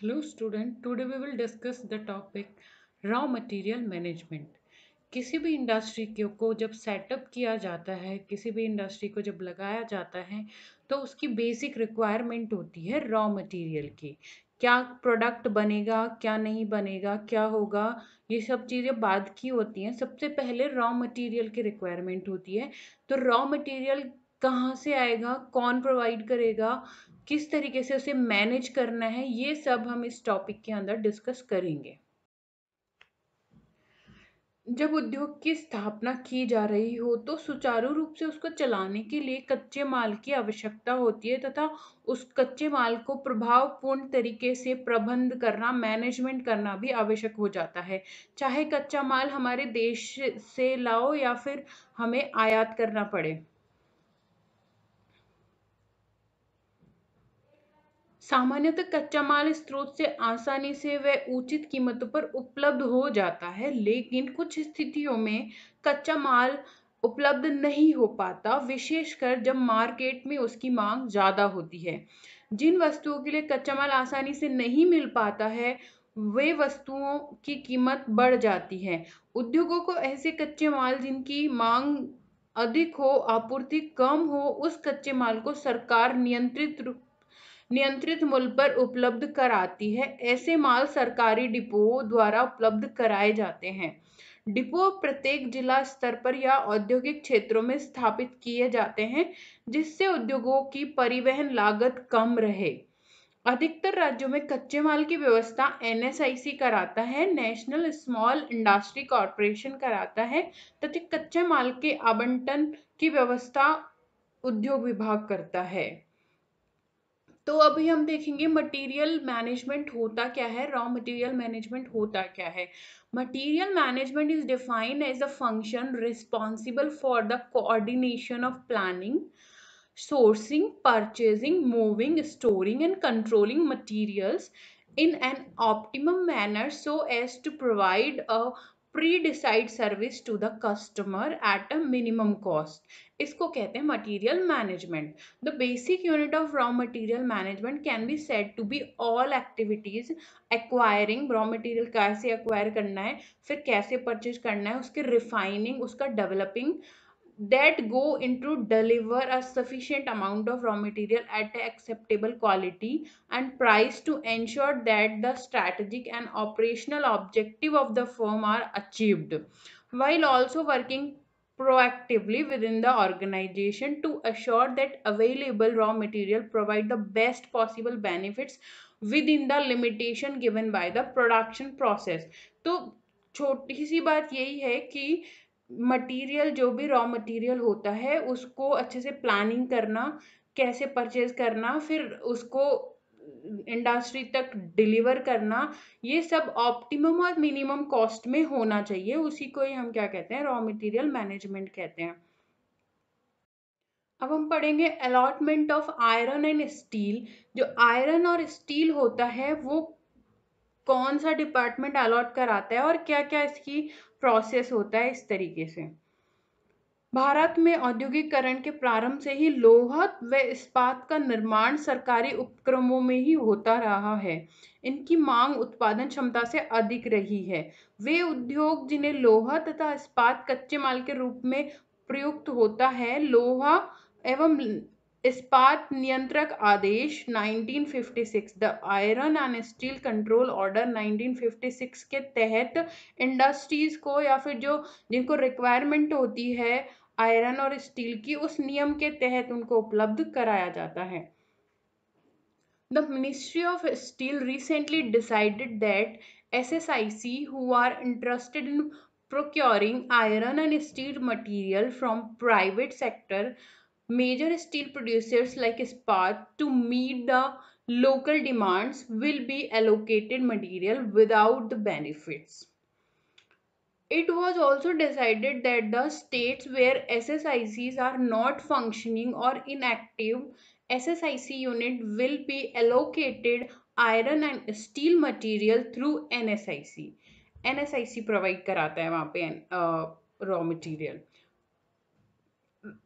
Hello student today we will discuss the topic raw material management किसी भी industry को जब सेटअप किया जाता है किसी भी इंडस्ट्री को जब लगाया जाता है तो उसकी बेसिक रिक्वायरमेंट होती है रॉ मटेरियल की क्या प्रोडक्ट बनेगा क्या नहीं बनेगा क्या होगा ये सब चीज़ें बाद की होती हैं सबसे पहले रॉ मटेरियल की रिक्वायरमेंट होती है तो रॉ मटेरियल कहाँ से आएगा कौन प्रोवाइड करेगा किस तरीके से उसे मैनेज करना है ये सब हम इस टॉपिक के अंदर डिस्कस करेंगे जब उद्योग की स्थापना की जा रही हो तो सुचारू रूप से उसको चलाने के लिए कच्चे माल की आवश्यकता होती है तथा उस कच्चे माल को प्रभावपूर्ण तरीके से प्रबंध करना मैनेजमेंट करना भी आवश्यक हो जाता है चाहे कच्चा माल हमारे देश से लाओ या फिर हमें आयात करना पड़े सामान्यतः कच्चा माल स्रोत से आसानी से व उचित कीमतों पर उपलब्ध हो जाता है लेकिन कुछ स्थितियों में कच्चा माल उपलब्ध नहीं हो पाता विशेषकर जब मार्केट में उसकी मांग ज़्यादा होती है जिन वस्तुओं के लिए कच्चा माल आसानी से नहीं मिल पाता है वे वस्तुओं की कीमत बढ़ जाती है उद्योगों को ऐसे कच्चे माल जिनकी मांग अधिक हो आपूर्ति कम हो उस कच्चे माल को सरकार नियंत्रित नियंत्रित मूल्य पर उपलब्ध कराती है ऐसे माल सरकारी डिपो द्वारा उपलब्ध कराए जाते हैं डिपो प्रत्येक जिला स्तर पर या औद्योगिक क्षेत्रों में स्थापित किए जाते हैं जिससे उद्योगों की परिवहन लागत कम रहे अधिकतर राज्यों में कच्चे माल की व्यवस्था एन कराता है नेशनल स्मॉल इंडस्ट्री कॉरपोरेशन कराता है तथा कच्चे माल के आवंटन की व्यवस्था उद्योग विभाग करता है तो अभी हम देखेंगे मटेरियल मैनेजमेंट होता क्या है रॉ मटेरियल मैनेजमेंट होता क्या है material management is defined as a function responsible for the coordination of planning sourcing purchasing moving storing and controlling materials in an optimum manner so as to provide a predecide service to the customer at a minimum cost इसको कहते हैं material management the basic unit of raw material management can be set to be all activities acquiring raw material कैसे acquire करना है फिर कैसे purchase करना है उसके रिफाइनिंग उसका developing that go into deliver a sufficient amount of raw material at acceptable quality and price to ensure that the strategic and operational objective of the firm are achieved while also working proactively within the organization to assure that available raw material provide the best possible benefits within the limitation given by the production process So, छोटी सी बात यही है कि material जो भी raw material होता है उसको अच्छे से प्लानिंग करना कैसे परचेज करना फिर उसको इंडस्ट्री तक डिलीवर करना ये सब ऑप्टिमम और मिनिमम कॉस्ट में होना चाहिए उसी को ही हम क्या कहते हैं रॉ मटेरियल मैनेजमेंट कहते हैं अब हम पढ़ेंगे allotment of iron and steel जो आयरन और स्टील होता है वो कौन सा डिपार्टमेंट अलॉट कराता है और क्या क्या इसकी प्रोसेस होता है इस तरीके से भारत में औद्योगिकरण के प्रारंभ से ही लोहत व इस्पात का निर्माण सरकारी उपक्रमों में ही होता रहा है इनकी मांग उत्पादन क्षमता से अधिक रही है वे उद्योग जिन्हें लोहा तथा इस्पात कच्चे माल के रूप में प्रयुक्त होता है लोहा एवं इस्पात नियंत्रक आदेश 1956, the iron and steel control order 1956 के तहत इंडस्ट्रीज को या फिर जो जिनको रिक्वायरमेंट होती है आयरन और स्टील की उस नियम के तहत उनको उपलब्ध कराया जाता है the ministry of steel recently decided that S S I C who are interested in procuring iron and steel material from private sector major steel producers like Ispat to meet the local demands will be allocated material without the benefits. It was also decided that the states where SSICs are not functioning or inactive, SSIC unit will be allocated iron and steel material through NSIC. NSIC provide कराता है वहाँ पे raw material.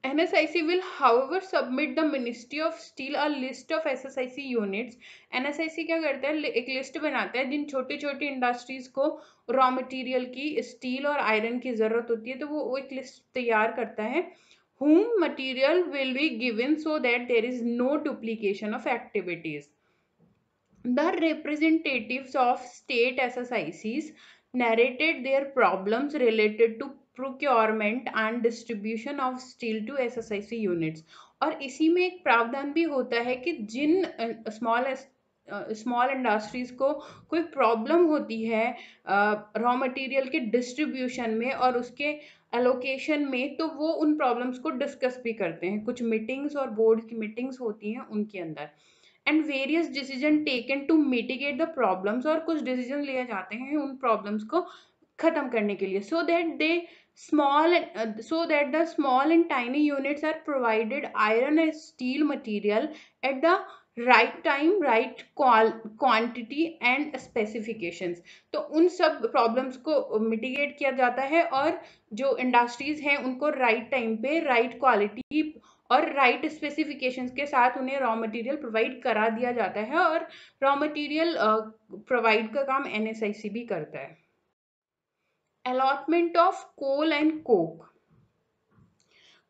NSIC will, however, submit the Ministry of Steel a list N S I C क्या करते हैं एक list बनाते हैं जिन छोटी छोटी इंडस्ट्रीज को रॉ मटीरियल की स्टील और आयरन की जरूरत होती है तो वो एक लिस्ट तैयार करता है whom material will be given so that there is no duplication of activities the representative of state S S I Cs narrated their problems related to procurement and distribution of steel to S S I C units और इसी में एक प्रावधान भी होता है कि जिन small small industries को कोई प्रॉब्लम होती है रॉ uh, मटेरियल के डिस्ट्रीब्यूशन में और उसके एलोकेशन में तो वो उन प्रॉब्लम्स को डिस्कस भी करते हैं कुछ मीटिंग्स और बोर्ड की मीटिंग्स होती हैं उनके अंदर and various decision taken to mitigate the problems और कुछ डिसीजन लिए जाते हैं उन प्रॉब्लम्स को ख़त्म करने के लिए so that they small uh, so that the small and tiny units are provided iron and steel material at the right time right quantity and specifications तो उन सब प्रॉब्लम्स को मिटिगेट किया जाता है और जो इंडस्ट्रीज हैं उनको राइट right टाइम पे राइट right क्वालिटी और राइट right स्पेसिफिकेशंस के साथ उन्हें रॉ मटेरियल प्रोवाइड करा दिया जाता है और रॉ मटेरियल प्रोवाइड का काम एन भी करता है allotment of coal and coke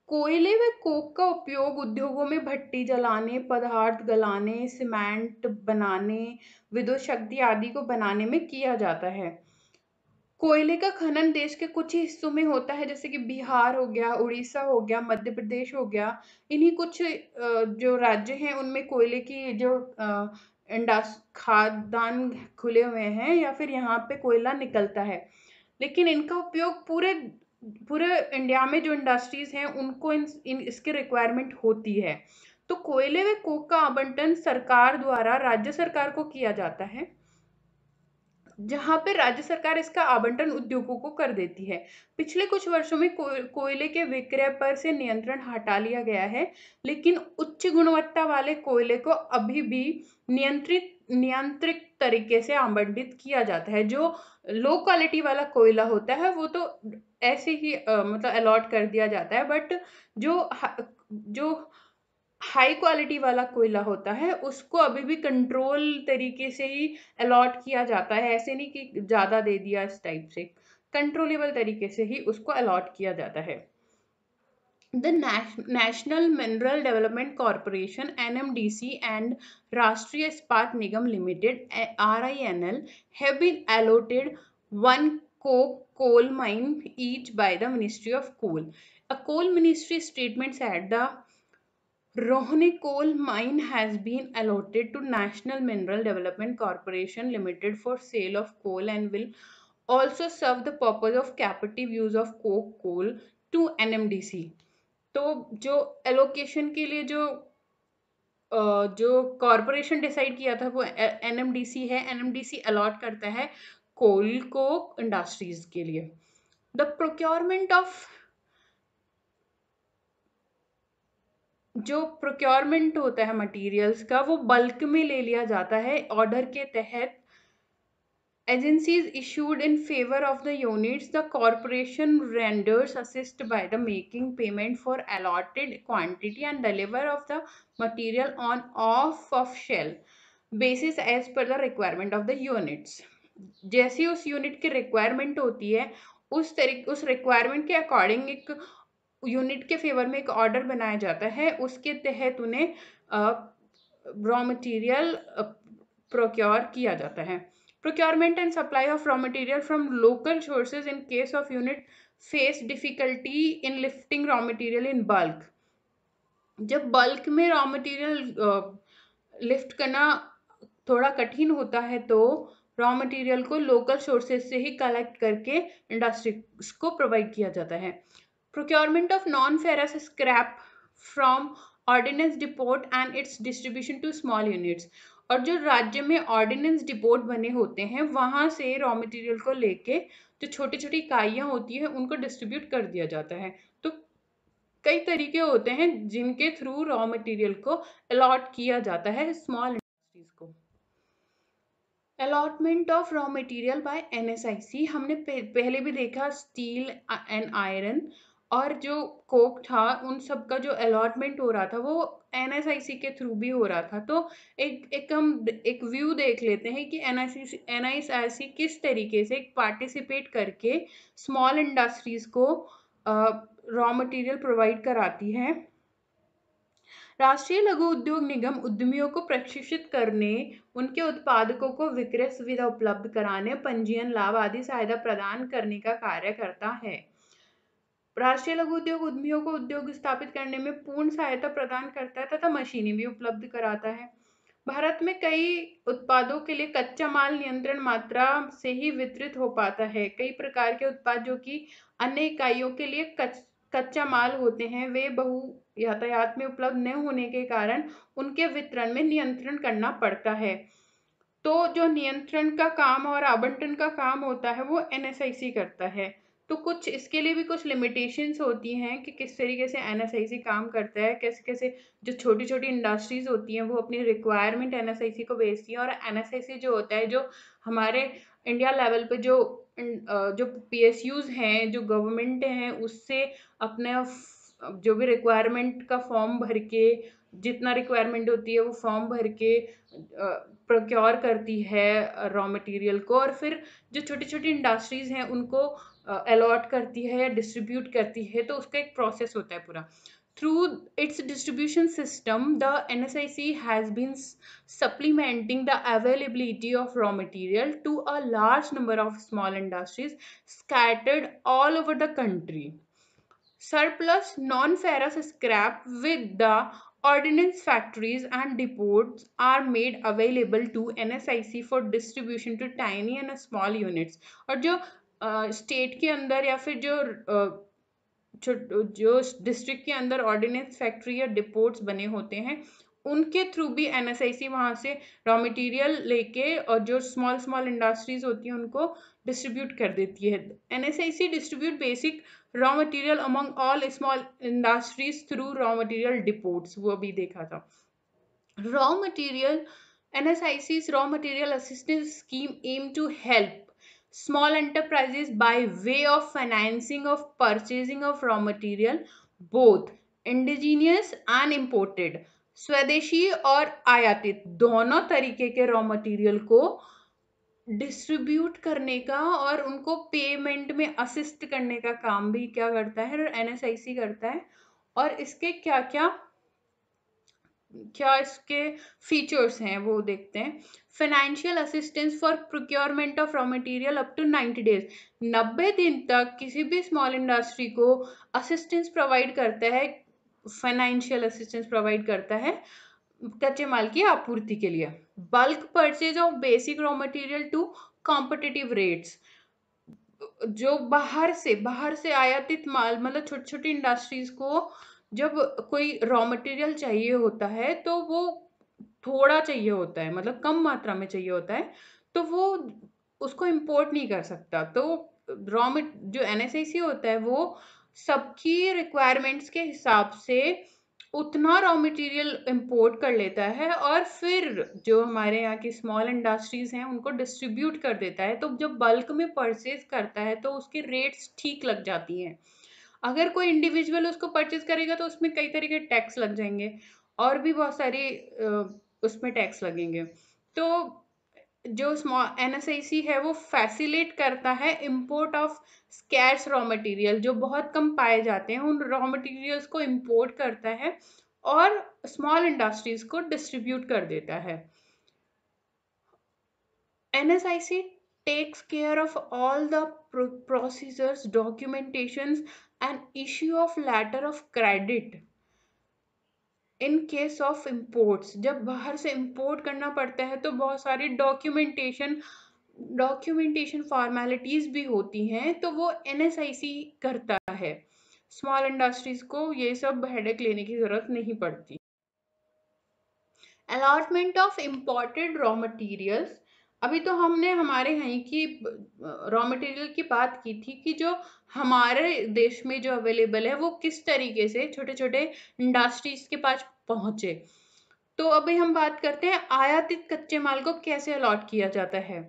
कोयले व कोक का उपयोग उद्योगों में भट्टी जलाने पदार्थ गलाने सीमेंट बनाने विद्युत शक्ति आदि को बनाने में किया जाता है कोयले का खनन देश के कुछ हिस्सों में होता है जैसे कि बिहार हो गया उड़ीसा हो गया मध्य प्रदेश हो गया इन्हीं कुछ जो राज्य हैं उनमें कोयले की जो इंडस खादान खुले हुए हैं या फिर यहाँ पे कोयला निकलता है लेकिन इनका उपयोग पूरे पूरे इंडिया में जो इंडस्ट्रीज़ हैं उनको इन, इन इसकी रिक्वायरमेंट होती है तो कोयले व कोक का आवंटन सरकार द्वारा राज्य सरकार को किया जाता है जहाँ पर राज्य सरकार इसका आवंटन उद्योगों को कर देती है पिछले कुछ वर्षों में को, कोयले के विक्रय पर से नियंत्रण हटा लिया गया है लेकिन उच्च गुणवत्ता वाले कोयले को अभी भी नियंत्रित नियंत्रित तरीके से आवंटित किया जाता है जो लो क्वालिटी वाला कोयला होता है वो तो ऐसे ही आ, मतलब अलॉट कर दिया जाता है बट जो जो हाई क्वालिटी वाला कोयला होता है उसको अभी भी कंट्रोल तरीके से ही अलॉट किया जाता है ऐसे नहीं कि ज़्यादा दे दिया इस टाइप से कंट्रोलेबल तरीके से ही उसको अलॉट किया जाता है the national mineral development corporation N M D C and Rashtriya Ispat Nigam limited R I N L have been allotted one coke coal mine each by the ministry of coal a coal ministry statements at the Rohne coal mine has been allotted to National Mineral Development Corporation Limited for sale of coal and will also serve the purpose of captive use of coke coal to NMDC. तो जो allocation के लिए जो जो corporation decide किया था वो NMDC है एनएमडीसी अलॉट करता है कोल को इंडस्ट्रीज के लिए द प्रोक्योरमेंट ऑफ जो प्रोक्योरमेंट होता है मटेरियल्स का वो बल्क में ले लिया जाता है ऑर्डर के तहत agencies issued in favour of the units the corporation renders assist by the making payment for allotted quantity and deliver of the material on off off shell basis as per the requirement of the units जैसी उस unit की requirement होती है उस तरीके उस requirement के according एक यूनिट के फेवर में एक ऑर्डर बनाया जाता है उसके तहत उन्हें रॉ मटेरियल प्रोक्योर किया जाता है procurement and supply of raw material from local sources in case of unit face difficulty in lifting raw material in bulk जब बल्क में रॉ मटेरियल लिफ्ट करना थोड़ा कठिन होता है तो रॉ मटेरियल को लोकल सोर्सेज से ही कलेक्ट करके इंडस्ट्री को प्रोवाइड किया जाता है procurement of non-ferrous scrap from ordnance depot and its distribution to small units और जो राज्य में ऑर्डिनेंस डिपोर्ट बने होते हैं वहाँ से रॉ मटेरियल को लेके जो छोटी छोटी इकाइयाँ होती हैं उनको डिस्ट्रीब्यूट कर दिया जाता है तो कई तरीके होते हैं जिनके थ्रू रॉ मटेरियल को अलॉट किया जाता है स्मॉल इंडस्ट्रीज को allotment of raw material by NSIC हमने पहले भी देखा स्टील एंड आयरन और जो कोक था उन सब का जो अलॉटमेंट हो रहा था वो एन के थ्रू भी हो रहा था तो एक एक हम एक व्यू देख लेते हैं कि एन आई किस तरीके से एक पार्टिसिपेट करके स्मॉल इंडस्ट्रीज़ को रॉ मटेरियल प्रोवाइड कराती है राष्ट्रीय लघु उद्योग निगम उद्यमियों को प्रशिक्षित करने उनके उत्पादकों को विक्रय सुविधा उपलब्ध कराने पंजीयन लाभ आदि सहायता प्रदान करने का कार्य करता है राष्ट्रीय लघु उद्योग उद्यमियों को उद्योग स्थापित करने में पूर्ण सहायता प्रदान करता है तथा मशीनें भी उपलब्ध कराता है भारत में कई उत्पादों के लिए कच्चा माल नियंत्रण मात्रा से ही वितरित हो पाता है कई प्रकार के उत्पाद जो कि अन्य इकाइयों के लिए कच, कच्चा माल होते हैं वे बहु यातायात में उपलब्ध न होने के कारण उनके वितरण में नियंत्रण करना पड़ता है तो जो नियंत्रण का काम और आवंटन का काम होता है वो एन करता है तो कुछ इसके लिए भी कुछ लिमिटेशंस होती हैं कि किस तरीके से एन काम करता है कैसे कैसे जो छोटी छोटी इंडस्ट्रीज़ होती हैं वो अपनी रिक्वायरमेंट एन को भेजती हैं और एन जो होता है जो हमारे इंडिया लेवल पर जो जो पी हैं जो गवर्नमेंट हैं उससे अपने जो भी रिक्वायरमेंट का फॉर्म भर के जितना रिक्वायरमेंट होती है वो फॉर्म भर के प्रोक्योर करती है रॉ मटेरियल को और फिर जो छोटी छोटी इंडस्ट्रीज़ हैं उनको अलॉट करती है या डिस्ट्रीब्यूट करती है तो उसका एक प्रोसेस होता है पूरा through its distribution system the N S I C has been supplementing the availability of raw material to a large number of small industries scattered all over the country surplus non ferrous scrap with the ordnance factories and depot are made available to N S I C for distribution to tiny and small units और जो state के अंदर या फिर जो जो district के अंदर ऑर्डिनेंस फैक्ट्री या डिपोर्ट्स बने होते हैं उनके थ्रू भी एन एस आई सी वहाँ से रॉ मटेरियल लेके और जो स्मॉल स्मॉल इंडस्ट्रीज होती हैं उनको डिस्ट्रीब्यूट कर देती है N S I C distribute basic raw material among all small industries through raw material depots वो भी देखा था raw material N S I C raw material assistance scheme aim to help small enterprises by way of financing of purchasing of raw material both indigenous and imported स्वदेशी और आयातित दोनों तरीके के रॉ मटेरियल को डिस्ट्रीब्यूट करने का और उनको पेमेंट में असिस्ट करने का काम भी क्या करता है सी करता है और इसके क्या क्या क्या इसके फीचर्स हैं वो देखते हैं financial assistance for procurement of raw material up to 90 days 90 दिन तक किसी भी स्मॉल इंडस्ट्री को असिस्टेंस प्रोवाइड करता है फाइनेंशियल असिस्टेंस प्रोवाइड करता है कच्चे माल की आपूर्ति के लिए bulk purchase of basic raw material to competitive rates जो बाहर से बाहर से आयातित माल मतलब छोटी छोटी इंडस्ट्रीज को जब कोई रॉ मटेरियल चाहिए होता है तो वो थोड़ा चाहिए होता है मतलब कम मात्रा में चाहिए होता है तो वो उसको इम्पोर्ट नहीं कर सकता तो रॉ मेट जो एन होता है वो सबकी रिक्वायरमेंट्स के हिसाब से उतना रॉ मटेरियल इंपोर्ट कर लेता है और फिर जो हमारे यहाँ की स्मॉल इंडस्ट्रीज़ हैं उनको डिस्ट्रीब्यूट कर देता है तो जब बल्क में परचेज करता है तो उसके रेट्स ठीक लग जाती हैं अगर कोई इंडिविजुअल उसको परचेज करेगा तो उसमें कई तरह के टैक्स लग जाएंगे और भी बहुत सारी उसमें टैक्स लगेंगे तो जो small N S I C है वो फैसिलेट करता है import of scarce raw material जो बहुत कम पाए जाते हैं उन रॉ मटेरियल्स को इम्पोर्ट करता है और स्मॉल इंडस्ट्रीज को डिस्ट्रीब्यूट कर देता है N S I C takes care of all the procedures documentations and issue of letter of credit in case of imports जब बाहर से इम्पोर्ट करना पड़ता है तो बहुत सारी डॉक्यूमेंटेशन डॉक्यूमेंटेशन फॉर्मेलिटीज़ भी होती हैं तो वो एन करता है स्मॉल इंडस्ट्रीज़ को ये सब हेडेक लेने की ज़रूरत नहीं पड़ती allotment of imported raw materials अभी तो हमने हमारे यहीं की रॉ मटेरियल की बात की थी कि जो हमारे देश में जो अवेलेबल है वो किस तरीके से छोटे छोटे इंडस्ट्रीज के पास पहुँचे तो अभी हम बात करते हैं आयातित कच्चे माल को कैसे अलॉट किया जाता है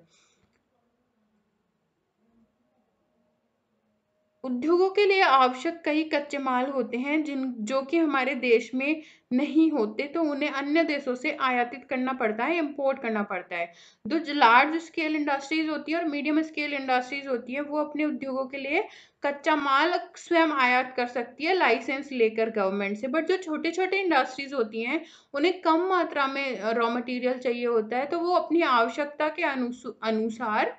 उद्योगों के लिए आवश्यक कई कच्चे माल होते हैं जिन जो कि हमारे देश में नहीं होते तो उन्हें अन्य देशों से आयातित करना पड़ता है इम्पोर्ट करना पड़ता है तो लार्ज स्केल इंडस्ट्रीज होती है और मीडियम स्केल इंडस्ट्रीज होती है वो अपने उद्योगों के लिए कच्चा माल स्वयं आयात कर सकती है लाइसेंस लेकर गवर्नमेंट से बट जो छोटे छोटे इंडस्ट्रीज होती हैं उन्हें कम मात्रा में रॉ मटेरियल चाहिए होता है तो वो अपनी आवश्यकता के अनुसार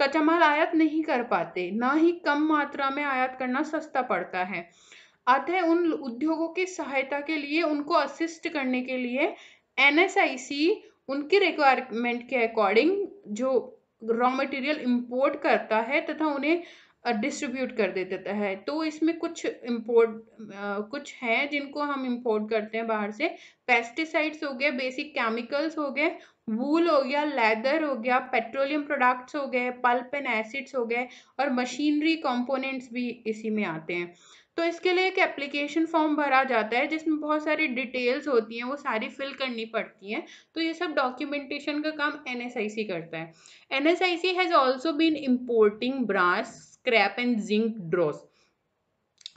कच्चा माल आयात नहीं कर पाते ना ही कम मात्रा में आयात करना सस्ता पड़ता है अतः उन उद्योगों की सहायता के लिए उनको असिस्ट करने के लिए एन उनकी रिक्वायरमेंट के अकॉर्डिंग जो रॉ मटेरियल इंपोर्ट करता है तथा उन्हें डिस्ट्रीब्यूट कर दे देता है तो इसमें कुछ इम्पोर्ट कुछ हैं जिनको हम इम्पोर्ट करते हैं बाहर से पेस्टिसाइड्स हो गए बेसिक केमिकल्स हो गए वूल हो गया लेदर हो गया पेट्रोलियम प्रोडक्ट्स हो गए पल्प एंड एसिड्स हो गए और मशीनरी कंपोनेंट्स भी इसी में आते हैं तो इसके लिए एक एप्लीकेशन फॉर्म भरा जाता है जिसमें बहुत सारी डिटेल्स होती हैं वो सारी फिल करनी पड़ती हैं तो ये सब डॉक्यूमेंटेशन का काम एन करता है N S has also been importing brass scrap and zinc draws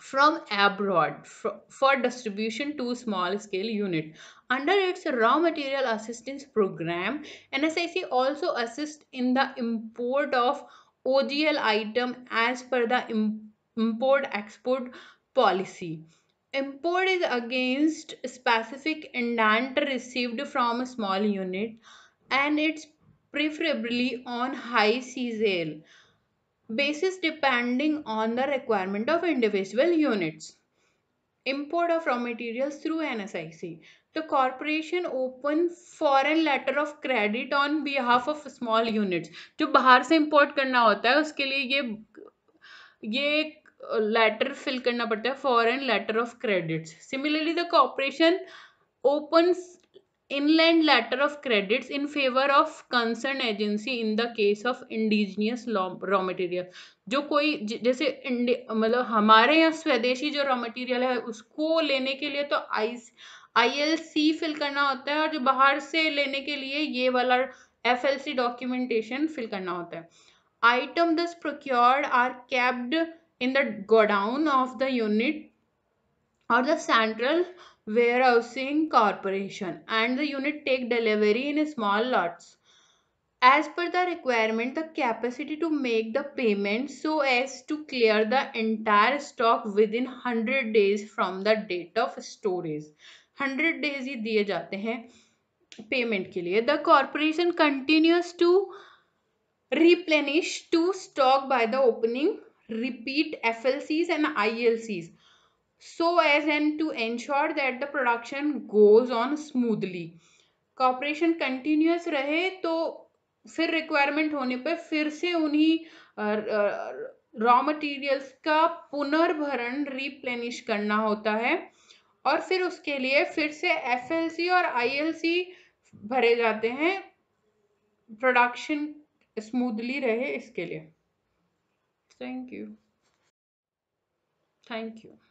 from abroad for distribution to small scale unit under its raw material assistance program nsic also assists in the import of ODL item as per the import export policy import is against specific indent received from a small unit and it's preferably on high sea sale basis depending on the requirement of individual units. Import of raw materials through NSIC. The corporation open foreign letter of credit on behalf of small units. jo bahar se import करना होता है उसके लिए ye ये letter fill karna padta hai foreign letter of credits similarly the corporation opens inland letter of credits in favor of concerned agency in the case of indigenous raw material जो कोई जैसे मतलब हमारे यहाँ स्वदेशी जो रॉ मटेरियल है उसको लेने के लिए तो आई आई एल सी फिल करना होता है और जो बाहर से लेने के लिए ये वाला F L C documentation fill करना होता है आइटम दस procured are kept in the godown of the unit और the central warehousing corporation and the unit take delivery in small lots. As per the requirement, the capacity to make the payment so as to clear the entire stock within 100 days from the date of storage. 100 days ही दिए जाते हैं payment के लिए the corporation continues to replenish to stock by the opening repeat FLCs and ILCs so as and to ensure that the production goes on smoothly corporation continues रहे तो फिर requirement होने पर फिर से उन्हीं रॉ मटेरियल्स का पुनर्भरण रिप्लेनिश करना होता है और फिर उसके लिए फिर से एफएलसी और आईएलसी भरे जाते हैं प्रोडक्शन स्मूथली रहे इसके लिए थैंक यू थैंक यू